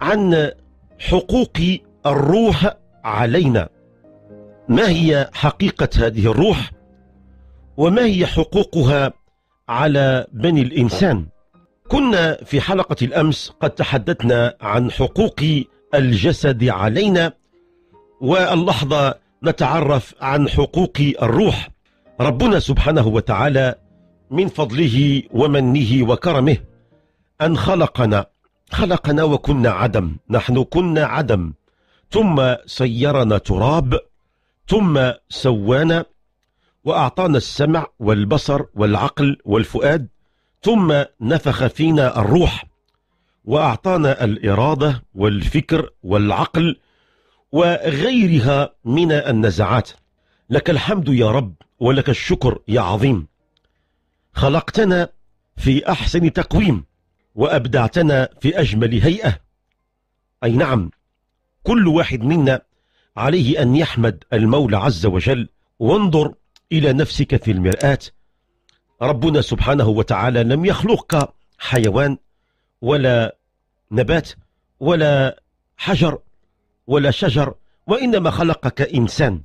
عن حقوق الروح علينا ما هي حقيقة هذه الروح وما هي حقوقها على بني الإنسان كنا في حلقة الأمس قد تحدثنا عن حقوق الجسد علينا واللحظة نتعرف عن حقوق الروح ربنا سبحانه وتعالى من فضله ومنه وكرمه أن خلقنا خلقنا وكنا عدم نحن كنا عدم ثم سيرنا تراب ثم سوانا وأعطانا السمع والبصر والعقل والفؤاد ثم نفخ فينا الروح وأعطانا الإرادة والفكر والعقل وغيرها من النزعات لك الحمد يا رب ولك الشكر يا عظيم خلقتنا في أحسن تقويم وأبدعتنا في أجمل هيئة أي نعم كل واحد منا عليه أن يحمد المولى عز وجل وانظر إلى نفسك في المرآة ربنا سبحانه وتعالى لم يخلقك حيوان ولا نبات ولا حجر ولا شجر وإنما خلقك إنسان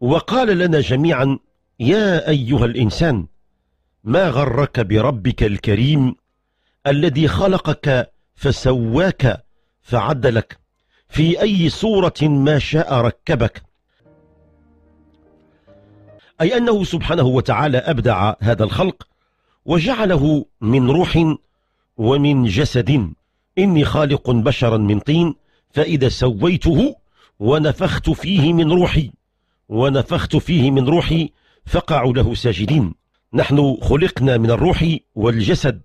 وقال لنا جميعا يا أيها الإنسان ما غرك بربك الكريم الذي خلقك فسواك فعدلك في أي صورة ما شاء ركبك أي أنه سبحانه وتعالى أبدع هذا الخلق وجعله من روح ومن جسد إني خالق بشرا من طين فإذا سويته ونفخت فيه من روحي ونفخت فيه من روحي فقعوا له ساجدين نحن خلقنا من الروح والجسد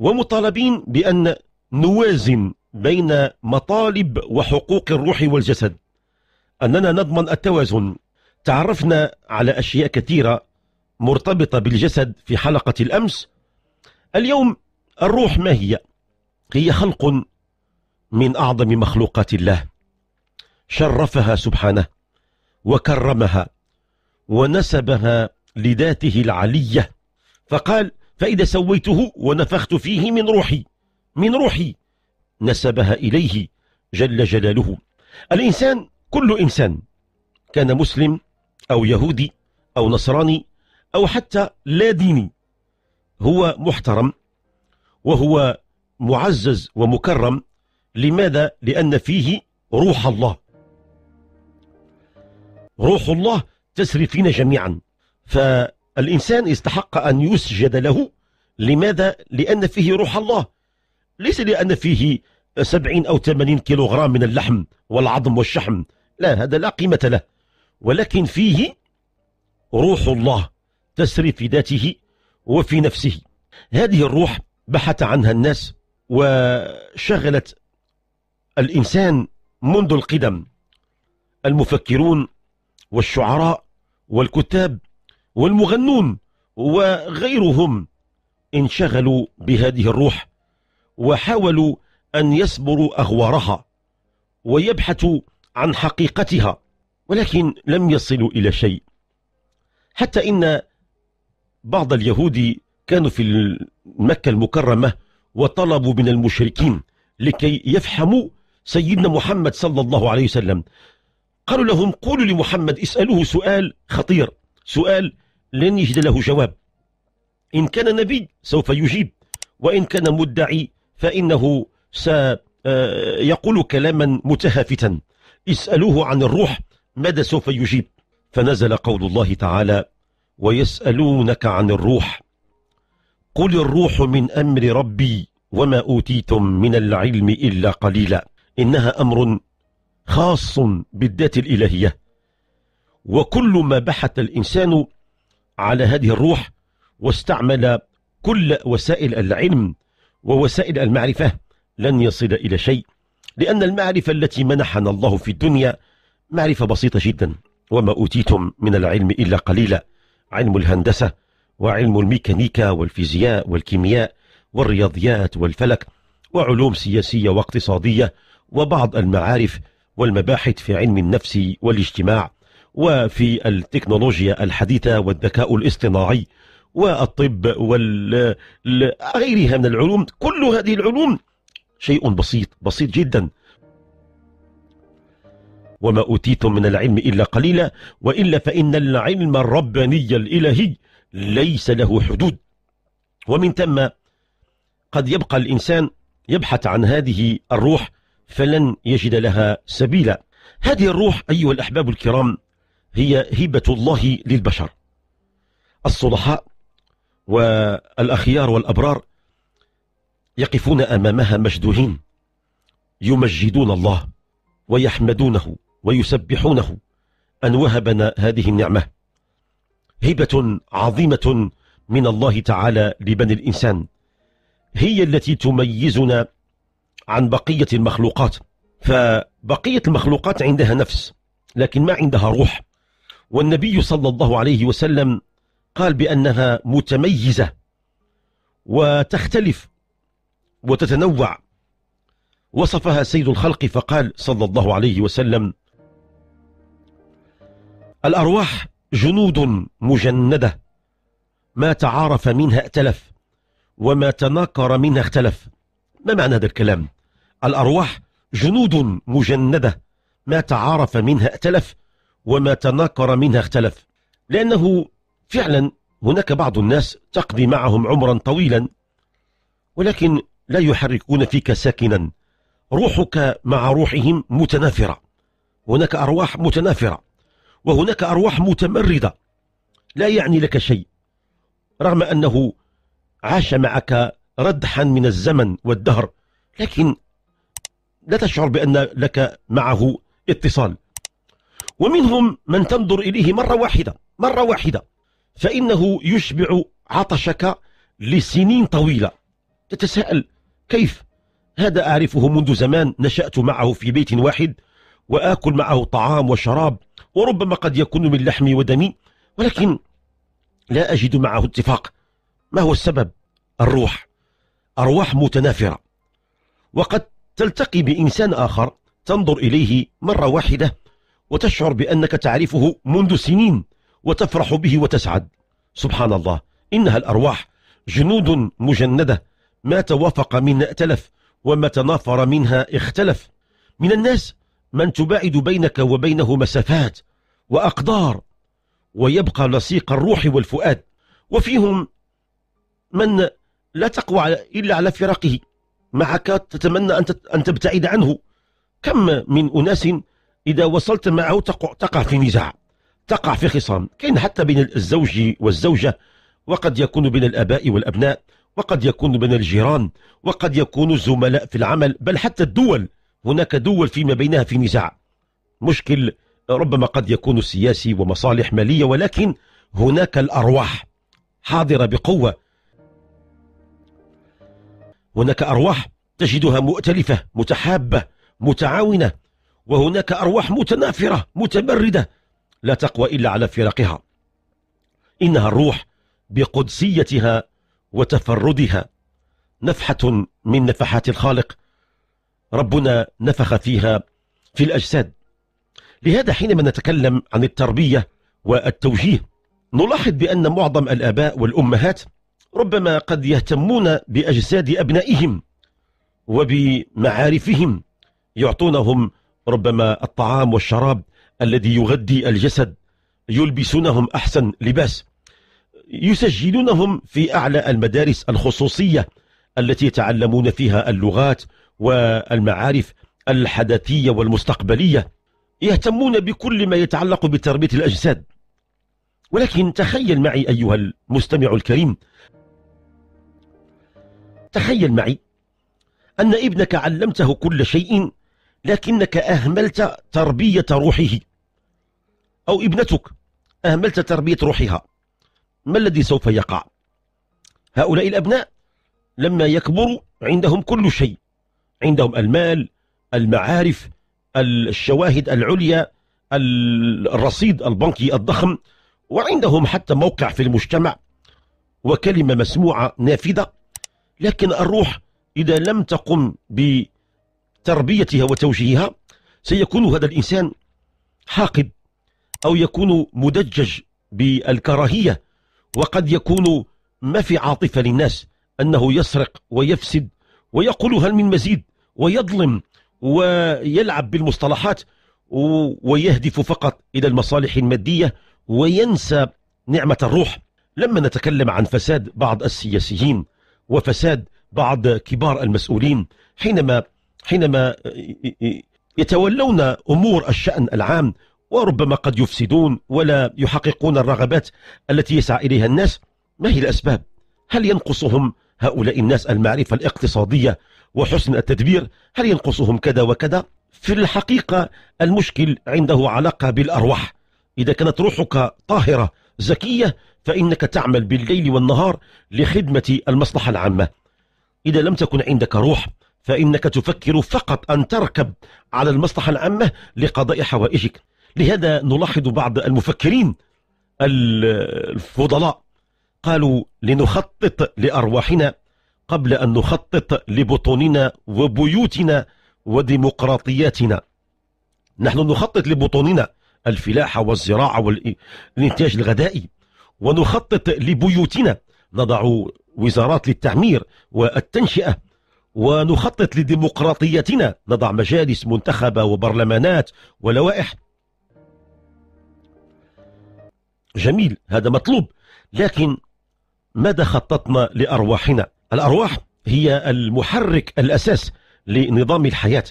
ومطالبين بأن نوازن بين مطالب وحقوق الروح والجسد أننا نضمن التوازن تعرفنا على أشياء كثيرة مرتبطة بالجسد في حلقة الأمس اليوم الروح ما هي؟ هي خلق من أعظم مخلوقات الله شرفها سبحانه وكرمها ونسبها لذاته العلية فقال فإذا سويته ونفخت فيه من روحي من روحي نسبها إليه جل جلاله الإنسان كل إنسان كان مسلم أو يهودي أو نصراني أو حتى لا ديني هو محترم وهو معزز ومكرم لماذا؟ لأن فيه روح الله روح الله تسري فينا جميعا ف الإنسان يستحق أن يسجد له لماذا؟ لأن فيه روح الله ليس لأن فيه سبعين أو ثمانين كيلوغرام من اللحم والعظم والشحم لا هذا لا قيمة له ولكن فيه روح الله تسري في ذاته وفي نفسه هذه الروح بحث عنها الناس وشغلت الإنسان منذ القدم المفكرون والشعراء والكتاب والمغنون وغيرهم انشغلوا بهذه الروح وحاولوا أن يصبروا أغوارها ويبحثوا عن حقيقتها ولكن لم يصلوا إلى شيء حتى إن بعض اليهود كانوا في مكة المكرمة وطلبوا من المشركين لكي يفهموا سيدنا محمد صلى الله عليه وسلم قالوا لهم قولوا لمحمد اسألوه سؤال خطير سؤال لن يجد له جواب إن كان نبي سوف يجيب وإن كان مدعي فإنه سيقول آه، كلاما متهافتا اسألوه عن الروح ماذا سوف يجيب فنزل قول الله تعالى ويسألونك عن الروح قل الروح من أمر ربي وما أوتيتم من العلم إلا قليلا إنها أمر خاص بالذات الإلهية وكل ما بحث الإنسان على هذه الروح واستعمل كل وسائل العلم ووسائل المعرفة لن يصل إلى شيء لأن المعرفة التي منحنا الله في الدنيا معرفة بسيطة جدا وما أوتيتم من العلم إلا قليلا علم الهندسة وعلم الميكانيكا والفيزياء والكيمياء والرياضيات والفلك وعلوم سياسية واقتصادية وبعض المعارف والمباحث في علم النفس والاجتماع وفي التكنولوجيا الحديثة والذكاء الاصطناعي والطب وغيرها من العلوم كل هذه العلوم شيء بسيط بسيط جدا وما أوتيتم من العلم إلا قليلا وإلا فإن العلم الرباني الإلهي ليس له حدود ومن ثم قد يبقى الإنسان يبحث عن هذه الروح فلن يجد لها سبيلا هذه الروح أيها الأحباب الكرام هي هبة الله للبشر الصلحاء والأخيار والأبرار يقفون أمامها مشدوهين يمجدون الله ويحمدونه ويسبحونه أن وهبنا هذه النعمة هبة عظيمة من الله تعالى لبني الإنسان هي التي تميزنا عن بقية المخلوقات فبقية المخلوقات عندها نفس لكن ما عندها روح والنبي صلى الله عليه وسلم قال بأنها متميزة وتختلف وتتنوع وصفها سيد الخلق فقال صلى الله عليه وسلم الأرواح جنود مجندة ما تعارف منها ائتلف وما تناكر منها اختلف ما معنى هذا الكلام الأرواح جنود مجندة ما تعارف منها ائتلف وما تناكر منها اختلف لأنه فعلا هناك بعض الناس تقضي معهم عمرا طويلا ولكن لا يحركون فيك ساكنا روحك مع روحهم متنافرة هناك أرواح متنافرة وهناك أرواح متمردة لا يعني لك شيء رغم أنه عاش معك ردحا من الزمن والدهر لكن لا تشعر بأن لك معه اتصال ومنهم من تنظر إليه مرة واحدة مرة واحدة فإنه يشبع عطشك لسنين طويلة تتساءل كيف هذا أعرفه منذ زمان نشأت معه في بيت واحد وآكل معه طعام وشراب وربما قد يكون من لحمي ودمي ولكن لا أجد معه اتفاق ما هو السبب الروح أرواح متنافرة وقد تلتقي بإنسان آخر تنظر إليه مرة واحدة وتشعر بأنك تعرفه منذ سنين وتفرح به وتسعد سبحان الله إنها الأرواح جنود مجندة ما توافق منها ائتلف وما تنافر منها اختلف من الناس من تباعد بينك وبينه مسافات وأقدار ويبقى لصيق الروح والفؤاد وفيهم من لا تقوى إلا على فراقه معك تتمنى أن تبتعد عنه كم من أناس إذا وصلت معه تقع في نزاع تقع في خصام كاين حتى بين الزوج والزوجة وقد يكون بين الأباء والأبناء وقد يكون بين الجيران وقد يكون الزملاء في العمل بل حتى الدول هناك دول فيما بينها في نزاع مشكل ربما قد يكون سياسي ومصالح مالية ولكن هناك الأرواح حاضرة بقوة هناك أرواح تجدها مؤتلفة متحابة متعاونة وهناك أرواح متنافرة متمردة لا تقوى إلا على فراقها إنها الروح بقدسيتها وتفردها نفحة من نفحات الخالق ربنا نفخ فيها في الأجساد لهذا حينما نتكلم عن التربية والتوجيه نلاحظ بأن معظم الآباء والأمهات ربما قد يهتمون بأجساد أبنائهم وبمعارفهم يعطونهم ربما الطعام والشراب الذي يغذي الجسد يلبسونهم أحسن لباس يسجلونهم في أعلى المدارس الخصوصية التي يتعلمون فيها اللغات والمعارف الحدثية والمستقبلية يهتمون بكل ما يتعلق بتربية الأجساد ولكن تخيل معي أيها المستمع الكريم تخيل معي أن ابنك علمته كل شيء لكنك أهملت تربية روحه أو ابنتك أهملت تربية روحها ما الذي سوف يقع هؤلاء الأبناء لما يكبروا عندهم كل شيء عندهم المال المعارف الشواهد العليا الرصيد البنكي الضخم وعندهم حتى موقع في المجتمع وكلمة مسموعة نافذة لكن الروح إذا لم تقم ب تربيتها وتوجيهها سيكون هذا الإنسان حاقد أو يكون مدجج بالكراهية وقد يكون ما في عاطفة للناس أنه يسرق ويفسد ويقول هل من مزيد ويظلم ويلعب بالمصطلحات ويهدف فقط إلى المصالح المادية وينسى نعمة الروح لما نتكلم عن فساد بعض السياسيين وفساد بعض كبار المسؤولين حينما حينما يتولون أمور الشأن العام وربما قد يفسدون ولا يحققون الرغبات التي يسعى إليها الناس ما هي الأسباب؟ هل ينقصهم هؤلاء الناس المعرفة الاقتصادية وحسن التدبير؟ هل ينقصهم كذا وكذا؟ في الحقيقة المشكل عنده علاقة بالأرواح إذا كانت روحك طاهرة زكية فإنك تعمل بالليل والنهار لخدمة المصلحة العامة إذا لم تكن عندك روح فإنك تفكر فقط أن تركب على المصلحة العامة لقضاء حوائجك لهذا نلاحظ بعض المفكرين الفضلاء قالوا لنخطط لأرواحنا قبل أن نخطط لبطوننا وبيوتنا وديمقراطياتنا نحن نخطط لبطوننا الفلاحة والزراعة والإنتاج الغذائي ونخطط لبيوتنا نضع وزارات للتعمير والتنشئة ونخطط لديمقراطيتنا نضع مجالس منتخبة وبرلمانات ولوائح جميل هذا مطلوب لكن ماذا خططنا لأرواحنا الأرواح هي المحرك الأساس لنظام الحياة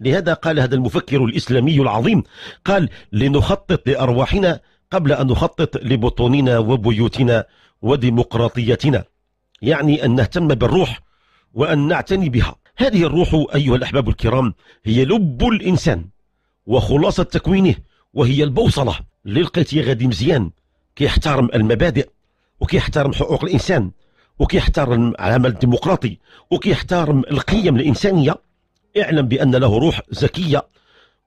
لهذا قال هذا المفكر الإسلامي العظيم قال لنخطط لأرواحنا قبل أن نخطط لبطوننا وبيوتنا وديمقراطيتنا يعني أن نهتم بالروح وأن نعتني بها هذه الروح أيها الأحباب الكرام هي لب الإنسان وخلاصة تكوينه وهي البوصلة للقيت لقيت غادي مزيان كيحترم المبادئ وكيحترم حقوق الإنسان وكيحترم العمل الديمقراطي وكيحترم القيم الإنسانية اعلم بأن له روح زكية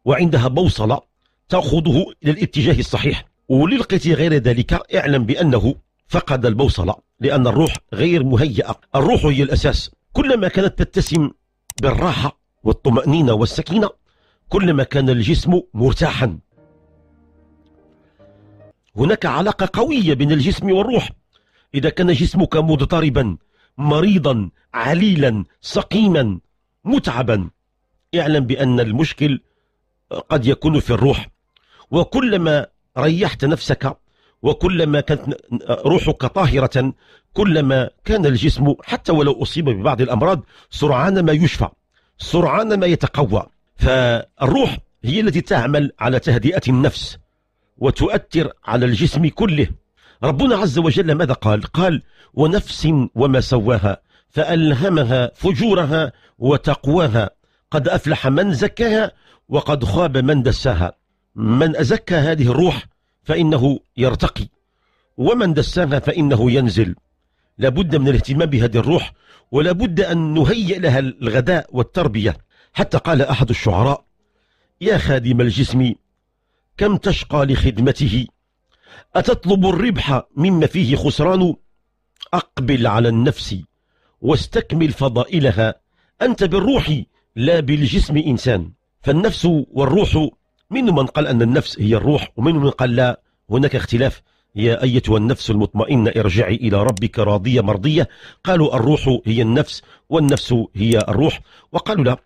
وعندها بوصلة تأخذه إلى الاتجاه الصحيح وللقيت غير ذلك اعلم بأنه فقد البوصلة لأن الروح غير مهيئة الروح هي الأساس كلما كانت تتسم بالراحة والطمأنينة والسكينة كلما كان الجسم مرتاحا هناك علاقة قوية بين الجسم والروح إذا كان جسمك مضطربا مريضا عليلا سقيما متعبا اعلم بأن المشكل قد يكون في الروح وكلما ريحت نفسك وكلما كانت روحك طاهرة كلما كان الجسم حتى ولو أصيب ببعض الأمراض سرعان ما يشفى سرعان ما يتقوى فالروح هي التي تعمل على تهدئة النفس وتؤثر على الجسم كله ربنا عز وجل ماذا قال قال ونفس وما سواها فألهمها فجورها وتقواها قد أفلح من زكاها وقد خاب من دساها من أزكى هذه الروح فإنه يرتقي ومن دساها فإنه ينزل لابد من الاهتمام بهذه الروح ولابد أن نهيئ لها الغداء والتربية حتى قال أحد الشعراء يا خادم الجسم كم تشقى لخدمته أتطلب الربح مما فيه خسران أقبل على النفس واستكمل فضائلها أنت بالروح لا بالجسم إنسان فالنفس والروح من من قال أن النفس هي الروح ومن من قال لا هناك اختلاف يا أيتها النفس المطمئنة ارجعي إلى ربك راضية مرضية قالوا الروح هي النفس والنفس هي الروح وقالوا لا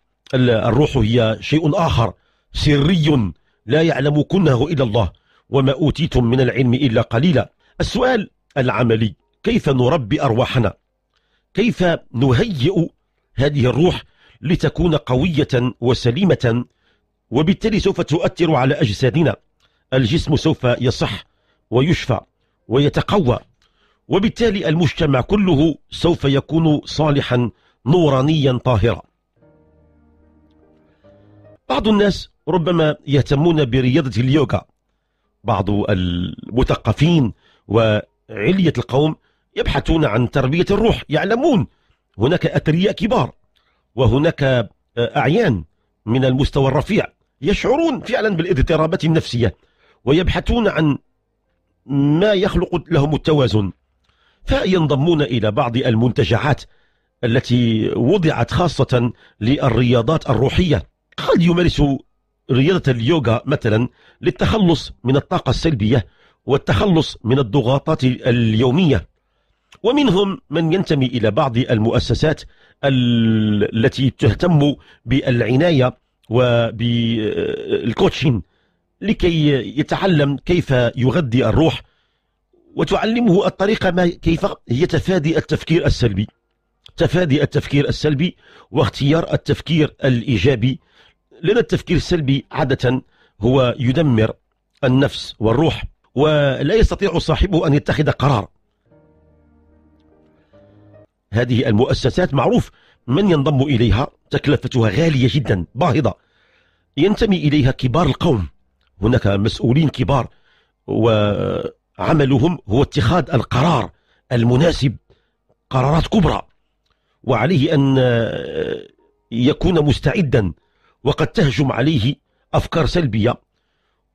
الروح هي شيء آخر سري لا يعلم كنه إلا الله وما أوتيتم من العلم إلا قليلا السؤال العملي كيف نربي أرواحنا كيف نهيئ هذه الروح لتكون قوية وسليمة وبالتالي سوف تؤثر على أجسادنا الجسم سوف يصح ويشفى ويتقوى وبالتالي المجتمع كله سوف يكون صالحا نورانيا طاهرا بعض الناس ربما يهتمون برياضة اليوغا بعض المثقفين وعلية القوم يبحثون عن تربية الروح يعلمون هناك أثرياء كبار وهناك آه، أعيان من المستوى الرفيع يشعرون فعلا بالاضطرابات النفسية ويبحثون عن ما يخلق لهم التوازن فينضمون إلى بعض المنتجعات التي وضعت خاصة للرياضات الروحية قد يمارسوا رياضة اليوغا مثلا للتخلص من الطاقة السلبية والتخلص من الضغوطات اليومية ومنهم من ينتمي إلى بعض المؤسسات التي تهتم بالعناية وبالكوتشين لكي يتعلم كيف يغذي الروح وتعلمه الطريقة ما كيف هي تفادي التفكير السلبي تفادي التفكير السلبي واختيار التفكير الإيجابي لأن التفكير السلبي عادة هو يدمر النفس والروح ولا يستطيع صاحبه أن يتخذ قرار هذه المؤسسات معروف من ينضم إليها تكلفتها غالية جدا باهظة ينتمي إليها كبار القوم هناك مسؤولين كبار وعملهم هو اتخاذ القرار المناسب قرارات كبرى وعليه أن آه، يكون مستعدا وقد تهجم عليه أفكار سلبية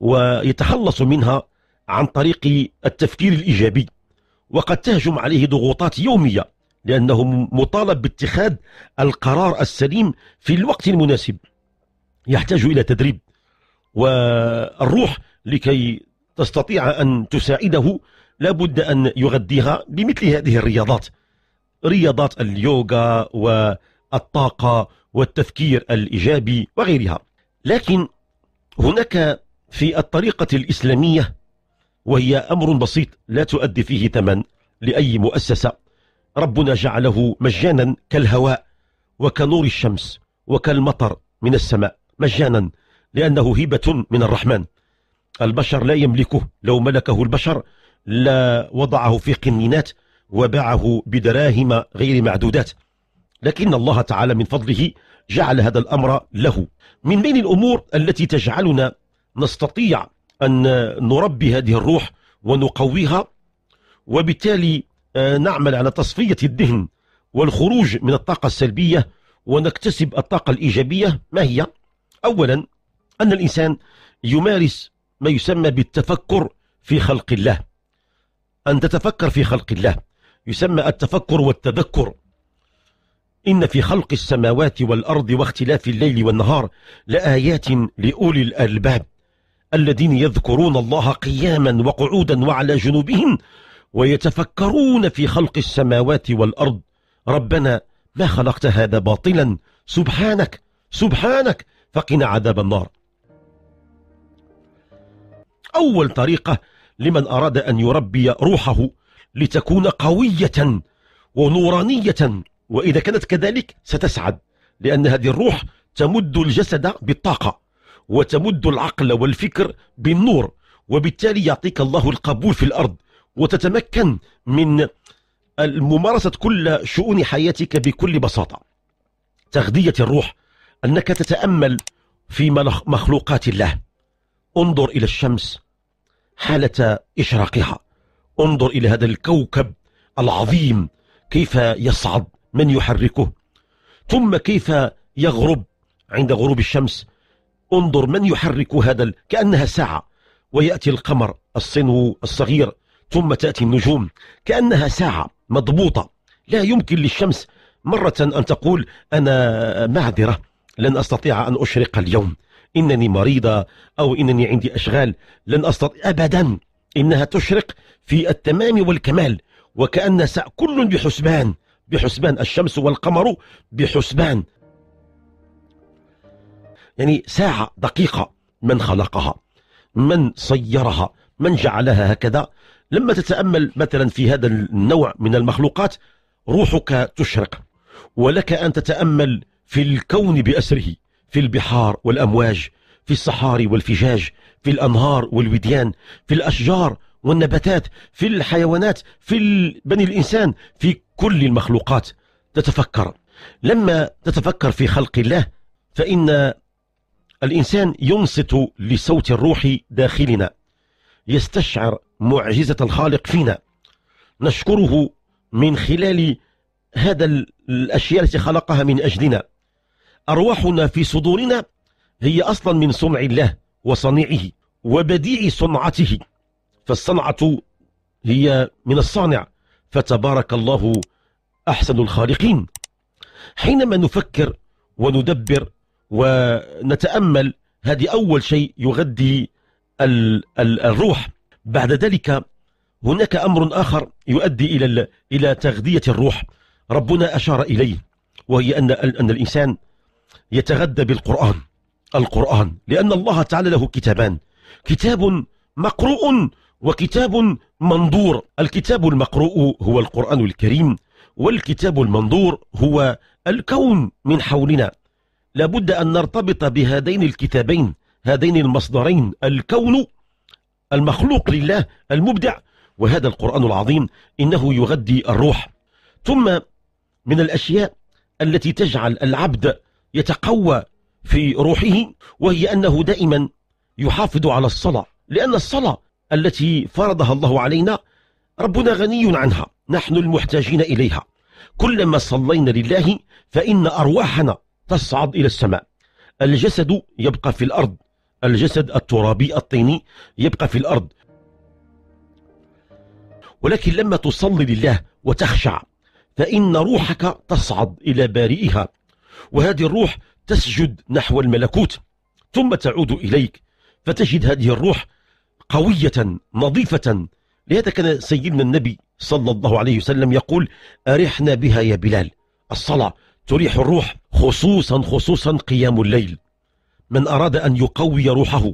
ويتخلص منها عن طريق التفكير الإيجابي وقد تهجم عليه ضغوطات يومية لأنه مطالب باتخاذ القرار السليم في الوقت المناسب يحتاج إلى تدريب والروح لكي تستطيع أن تساعده لابد أن يغذيها بمثل هذه الرياضات رياضات اليوغا والطاقة والتفكير الإيجابي وغيرها لكن هناك في الطريقة الإسلامية وهي أمر بسيط لا تؤدي فيه ثمن لأي مؤسسة ربنا جعله مجانا كالهواء وكنور الشمس وكالمطر من السماء مجانا لأنه هبة من الرحمن البشر لا يملكه لو ملكه البشر لا وضعه في قنينات وباعه بدراهم غير معدودات لكن الله تعالى من فضله جعل هذا الأمر له من بين الأمور التي تجعلنا نستطيع أن نربي هذه الروح ونقويها وبالتالي آه، نعمل على تصفية الذهن والخروج من الطاقة السلبية ونكتسب الطاقة الإيجابية ما هي؟ أولا أن الإنسان يمارس ما يسمى بالتفكر في خلق الله أن تتفكر في خلق الله يسمى التفكر والتذكر إن في خلق السماوات والأرض واختلاف الليل والنهار لآيات لأولي الألباب الذين يذكرون الله قياما وقعودا وعلى جنوبهم ويتفكرون في خلق السماوات والأرض ربنا ما خلقت هذا باطلا سبحانك سبحانك فقنا عذاب النار أول طريقة لمن أراد أن يربي روحه لتكون قوية ونورانية وإذا كانت كذلك ستسعد لأن هذه الروح تمد الجسد بالطاقة وتمد العقل والفكر بالنور وبالتالي يعطيك الله القبول في الأرض وتتمكن من ممارسة كل شؤون حياتك بكل بساطة تغذية الروح أنك تتأمل في مخلوقات الله انظر إلى الشمس حالة إشراقها انظر إلى هذا الكوكب العظيم كيف يصعد من يحركه ثم كيف يغرب عند غروب الشمس انظر من يحرك هذا كأنها ساعة ويأتي القمر الصنو الصغير ثم تأتي النجوم كأنها ساعة مضبوطة لا يمكن للشمس مرة أن تقول أنا معذرة لن أستطيع أن أشرق اليوم إنني مريضة أو إنني عندي أشغال لن أستطيع أبدا إنها تشرق في التمام والكمال وكأن كل بحسبان بحسبان الشمس والقمر بحسبان يعني ساعة دقيقة من خلقها من صيرها من جعلها هكذا لما تتأمل مثلا في هذا النوع من المخلوقات روحك تشرق ولك أن تتأمل في الكون بأسره في البحار والأمواج في الصحاري والفجاج في الأنهار والوديان في الأشجار والنباتات في الحيوانات في بني الإنسان في كل المخلوقات تتفكر لما تتفكر في خلق الله فإن الإنسان ينصت لصوت الروح داخلنا يستشعر معجزة الخالق فينا نشكره من خلال هذا الأشياء التي خلقها من أجلنا أرواحنا في صدورنا هي أصلا من صنع الله وصنيعه وبديع صنعته فالصنعة هي من الصانع فتبارك الله أحسن الخالقين حينما نفكر وندبر ونتأمل هذه أول شيء يغذي الروح بعد ذلك هناك أمر آخر يؤدي إلى إلى تغذية الروح ربنا أشار إليه وهي أن أن الإنسان يتغذى بالقرآن القرآن لأن الله تعالى له كتابان كتاب مقروء وكتاب منظور الكتاب المقروء هو القرآن الكريم والكتاب المنظور هو الكون من حولنا لابد أن نرتبط بهذين الكتابين هذين المصدرين الكون المخلوق لله المبدع وهذا القرآن العظيم إنه يغذي الروح ثم من الأشياء التي تجعل العبد يتقوى في روحه وهي أنه دائما يحافظ على الصلاة لأن الصلاة التي فرضها الله علينا ربنا غني عنها نحن المحتاجين إليها كلما صلينا لله فإن أرواحنا تصعد إلى السماء الجسد يبقى في الأرض الجسد الترابي الطيني يبقى في الأرض ولكن لما تصلي لله وتخشع فإن روحك تصعد إلى بارئها وهذه الروح تسجد نحو الملكوت ثم تعود إليك فتجد هذه الروح قوية نظيفة لهذا كان سيدنا النبي صلى الله عليه وسلم يقول أرحنا بها يا بلال الصلاة تريح الروح خصوصا خصوصا قيام الليل من أراد أن يقوي روحه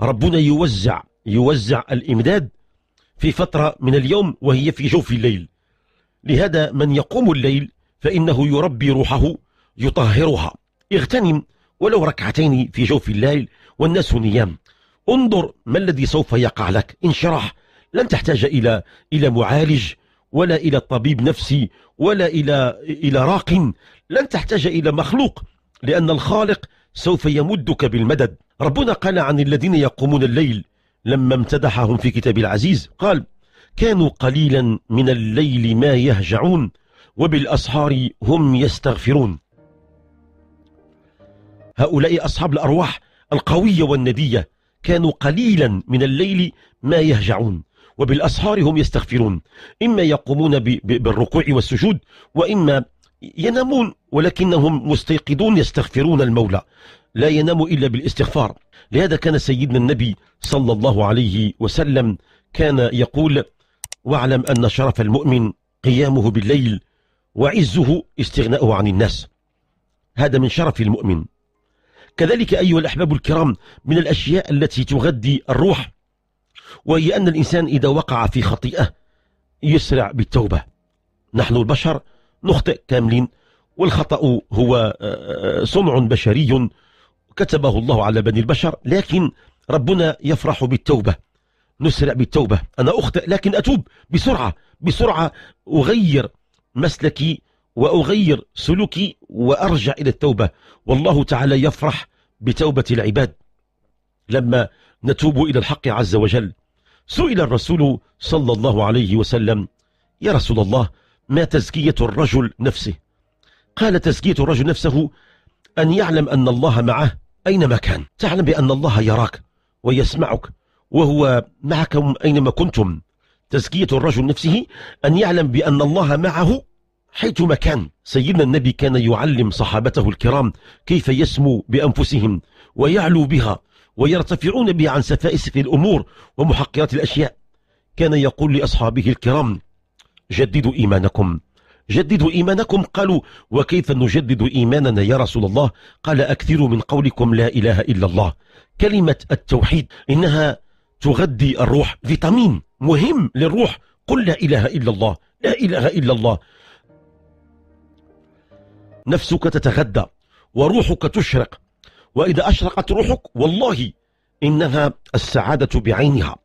ربنا يوزع يوزع الإمداد في فترة من اليوم وهي في جوف الليل لهذا من يقوم الليل فإنه يربي روحه يطهرها اغتنم ولو ركعتين في جوف الليل والناس نيام انظر ما الذي سوف يقع لك انشراح لن تحتاج إلى إلى معالج ولا إلى طبيب نفسي ولا إلى إلى راق لن تحتاج إلى مخلوق لأن الخالق سوف يمدك بالمدد ربنا قال عن الذين يقومون الليل لما امتدحهم في كتاب العزيز قال كانوا قليلا من الليل ما يهجعون وبالأسحار هم يستغفرون هؤلاء أصحاب الأرواح القوية والندية كانوا قليلا من الليل ما يهجعون وبالأسحار هم يستغفرون إما يقومون بالركوع والسجود وإما ينامون ولكنهم مستيقظون يستغفرون المولى لا ينام إلا بالاستغفار لهذا كان سيدنا النبي صلى الله عليه وسلم كان يقول واعلم أن شرف المؤمن قيامه بالليل وعزه استغناؤه عن الناس هذا من شرف المؤمن كذلك أيها الأحباب الكرام من الأشياء التي تغذي الروح وهي أن الإنسان إذا وقع في خطيئة يسرع بالتوبة نحن البشر نخطئ كاملين والخطأ هو آه، آه، آه، صنع بشري كتبه الله على بني البشر لكن ربنا يفرح بالتوبة نسرع بالتوبة أنا أخطئ لكن أتوب بسرعة بسرعة أغير مسلكي وأغير سلوكي وأرجع إلى التوبة والله تعالى يفرح بتوبة العباد لما نتوب إلى الحق عز وجل سئل الرسول صلى الله عليه وسلم يا رسول الله ما تزكية الرجل نفسه قال تزكية الرجل نفسه أن يعلم أن الله معه أينما كان تعلم بأن الله يراك ويسمعك وهو معكم أينما كنتم تزكية الرجل نفسه أن يعلم بأن الله معه حيثما كان سيدنا النبي كان يعلم صحابته الكرام كيف يسمو بأنفسهم ويعلو بها ويرتفعون بها عن سفائس في الأمور ومحقرات الأشياء كان يقول لأصحابه الكرام جددوا إيمانكم جددوا إيمانكم قالوا وكيف نجدد إيماننا يا رسول الله قال أكثروا من قولكم لا إله إلا الله كلمة التوحيد إنها تغذي الروح فيتامين مهم للروح قل لا إله إلا الله لا إله إلا الله نفسك تتغذى وروحك تشرق وإذا أشرقت روحك والله إنها السعادة بعينها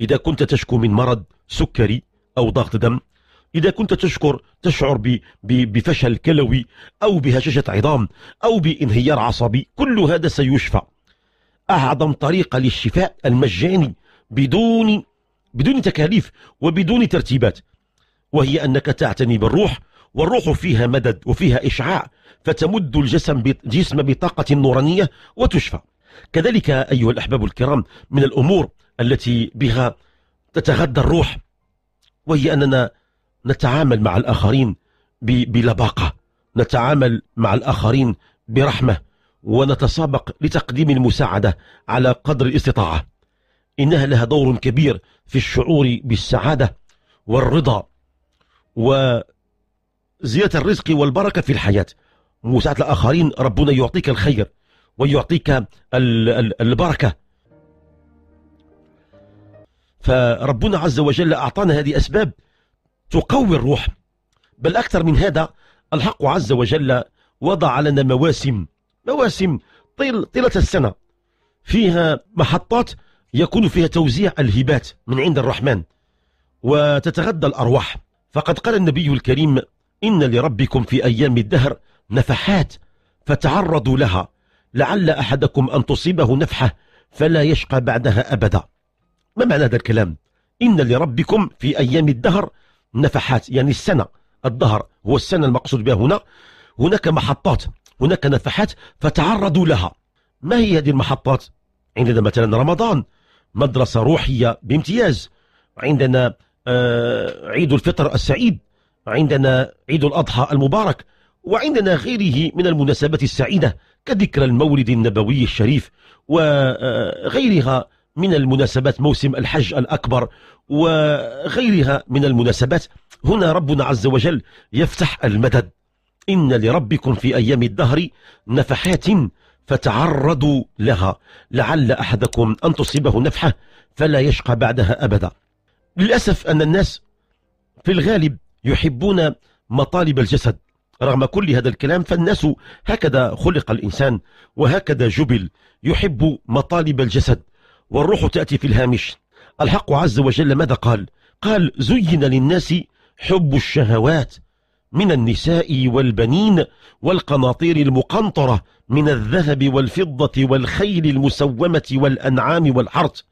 إذا كنت تشكو من مرض سكري أو ضغط دم إذا كنت تشكر تشعر بفشل كلوي أو بهشاشة عظام أو بانهيار عصبي كل هذا سيشفى أعظم طريقة للشفاء المجاني بدون بدون تكاليف وبدون ترتيبات وهي أنك تعتني بالروح والروح فيها مدد وفيها إشعاع فتمد الجسم جسم بطاقة نورانية وتشفى كذلك أيها الأحباب الكرام من الأمور التي بها تتغذى الروح وهي أننا نتعامل مع الآخرين بلباقة نتعامل مع الآخرين برحمة ونتسابق لتقديم المساعدة على قدر الاستطاعة إنها لها دور كبير في الشعور بالسعادة والرضا وزيادة الرزق والبركة في الحياة مساعدة الآخرين ربنا يعطيك الخير ويعطيك البركة فربنا عز وجل أعطانا هذه أسباب تقوي الروح بل أكثر من هذا الحق عز وجل وضع لنا مواسم مواسم طيل طيلة السنة فيها محطات يكون فيها توزيع الهبات من عند الرحمن وتتغدى الأرواح فقد قال النبي الكريم إن لربكم في أيام الدهر نفحات فتعرضوا لها لعل أحدكم أن تصيبه نفحة فلا يشقى بعدها أبدا ما معنى هذا الكلام إن لربكم في أيام الدهر نفحات يعني السنة الظهر هو السنة المقصود بها هنا هناك محطات هناك نفحات فتعرضوا لها ما هي هذه المحطات عندنا مثلا رمضان مدرسة روحية بامتياز عندنا آه، عيد الفطر السعيد عندنا عيد الأضحى المبارك وعندنا غيره من المناسبات السعيدة كذكرى المولد النبوي الشريف وغيرها آه، من المناسبات موسم الحج الأكبر وغيرها من المناسبات هنا ربنا عز وجل يفتح المدد إن لربكم في أيام الدهر نفحات فتعرضوا لها لعل أحدكم أن تصيبه نفحة فلا يشقى بعدها أبدا للأسف أن الناس في الغالب يحبون مطالب الجسد رغم كل هذا الكلام فالناس هكذا خلق الإنسان وهكذا جبل يحب مطالب الجسد والروح تأتي في الهامش الحق عز وجل ماذا قال قال زين للناس حب الشهوات من النساء والبنين والقناطير المقنطرة من الذهب والفضة والخيل المسومة والأنعام والحرط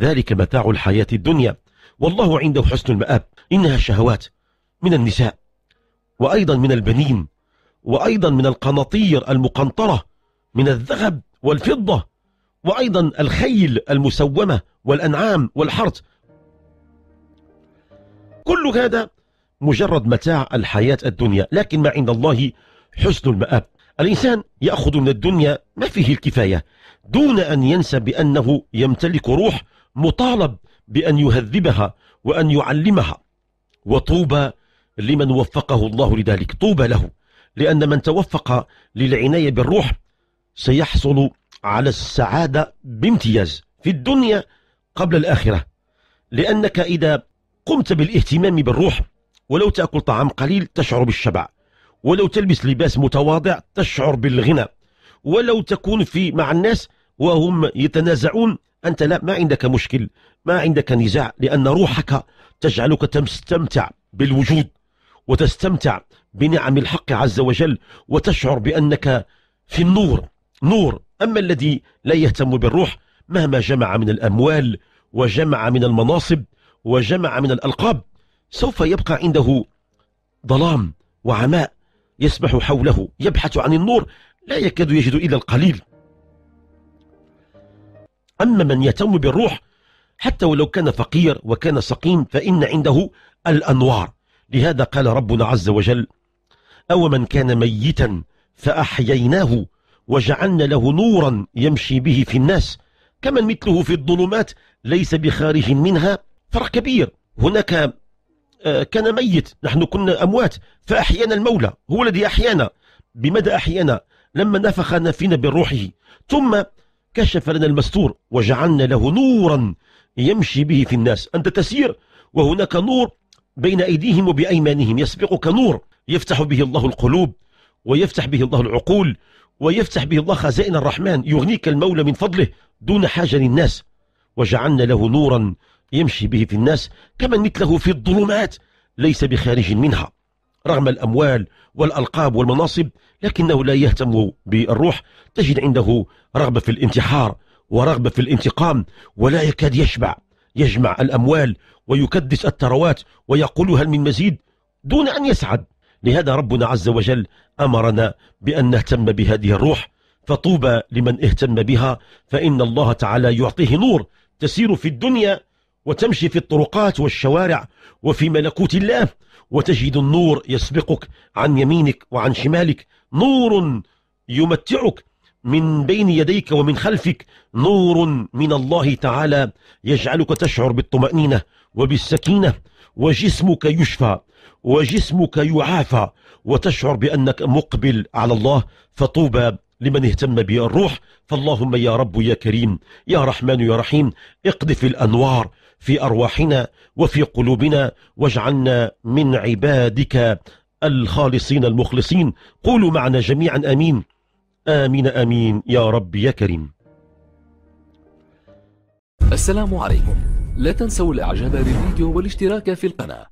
ذلك متاع الحياة الدنيا والله عنده حسن المآب إنها شهوات من النساء وأيضا من البنين وأيضا من القناطير المقنطرة من الذهب والفضة وأيضا الخيل المسومة والأنعام والحرث كل هذا مجرد متاع الحياة الدنيا لكن ما عند الله حسن المآب الإنسان يأخذ من الدنيا ما فيه الكفاية دون أن ينسى بأنه يمتلك روح مطالب بأن يهذبها وأن يعلمها وطوبى لمن وفقه الله لذلك طوبى له لأن من توفق للعناية بالروح سيحصل على السعادة بامتياز في الدنيا قبل الآخرة لأنك إذا قمت بالاهتمام بالروح ولو تأكل طعام قليل تشعر بالشبع ولو تلبس لباس متواضع تشعر بالغنى ولو تكون في مع الناس وهم يتنازعون أنت لا ما عندك مشكل ما عندك نزاع لأن روحك تجعلك تستمتع بالوجود وتستمتع بنعم الحق عز وجل وتشعر بأنك في النور نور أما الذي لا يهتم بالروح مهما جمع من الأموال وجمع من المناصب وجمع من الألقاب سوف يبقى عنده ظلام وعماء يسبح حوله يبحث عن النور لا يكاد يجد إلا القليل أما من يهتم بالروح حتى ولو كان فقير وكان سقيم فإن عنده الأنوار لهذا قال ربنا عز وجل أو من كان ميتا فأحييناه وجعلنا له نورا يمشي به في الناس كمن مثله في الظلمات ليس بخارج منها فرق كبير هناك آه، كان ميت نحن كنا أموات فأحيانا المولى هو الذي أحيانا بمدى أحيانا لما نفخنا فينا بروحه ثم كشف لنا المستور وجعلنا له نورا يمشي به في الناس أنت تسير وهناك نور بين أيديهم وبأيمانهم يسبقك نور يفتح به الله القلوب ويفتح به الله العقول ويفتح به الله خزائن الرحمن يغنيك المولى من فضله دون حاجة للناس وجعلنا له نورا يمشي به في الناس كمن مثله في الظلمات ليس بخارج منها رغم الأموال والألقاب والمناصب لكنه لا يهتم بالروح تجد عنده رغبة في الانتحار ورغبة في الانتقام ولا يكاد يشبع يجمع الأموال ويكدس الثروات ويقول هل من مزيد دون أن يسعد لهذا ربنا عز وجل أمرنا بأن نهتم بهذه الروح فطوبى لمن اهتم بها فإن الله تعالى يعطيه نور تسير في الدنيا وتمشي في الطرقات والشوارع وفي ملكوت الله وتجد النور يسبقك عن يمينك وعن شمالك نور يمتعك من بين يديك ومن خلفك نور من الله تعالى يجعلك تشعر بالطمأنينة وبالسكينة وجسمك يشفى وجسمك يعافى وتشعر بأنك مقبل على الله فطوبى لمن اهتم بالروح فاللهم يا رب يا كريم يا رحمن يا رحيم اقذف الأنوار في أرواحنا وفي قلوبنا واجعلنا من عبادك الخالصين المخلصين قولوا معنا جميعا أمين آمين آمين يا رب يا كريم السلام عليكم لا تنسوا الإعجاب بالفيديو والاشتراك في القناة